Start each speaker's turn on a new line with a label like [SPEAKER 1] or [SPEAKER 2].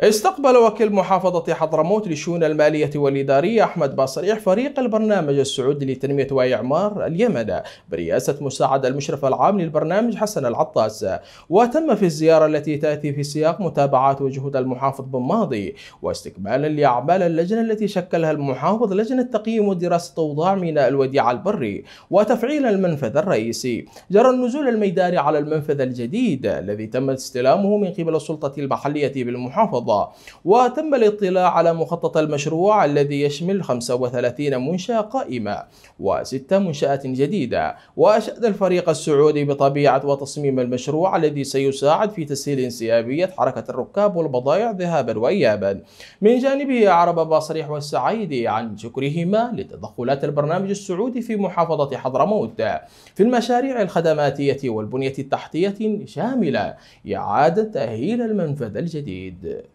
[SPEAKER 1] استقبل وكيل محافظة حضرموت لشؤون المالية والإدارية أحمد باصريح فريق البرنامج السعودي لتنمية وإعمار اليمن برئاسة مساعد المشرف العام للبرنامج حسن العطاس وتم في الزيارة التي تأتي في سياق متابعات وجهود المحافظ بن ماضي واستكمالا لأعمال اللجنة التي شكلها المحافظ لجنة تقييم ودراسة أوضاع ميناء الوديعة البري وتفعيل المنفذ الرئيسي جرى النزول الميداني على المنفذ الجديد الذي تم استلامه من قبل السلطة المحلية بالمحافظة الفوضى وتم الاطلاع على مخطط المشروع الذي يشمل 35 منشأة قائمة وستة منشآت جديدة وأشاد الفريق السعودي بطبيعة وتصميم المشروع الذي سيساعد في تسهيل انسيابية حركة الركاب والبضائع ذهابا وإيابا من جانبه أعرب باصريح والسعيدي عن شكرهما لتدخلات البرنامج السعودي في محافظة حضرموت في المشاريع الخدماتية والبنية التحتية شاملة إعادة تأهيل المنفذ الجديد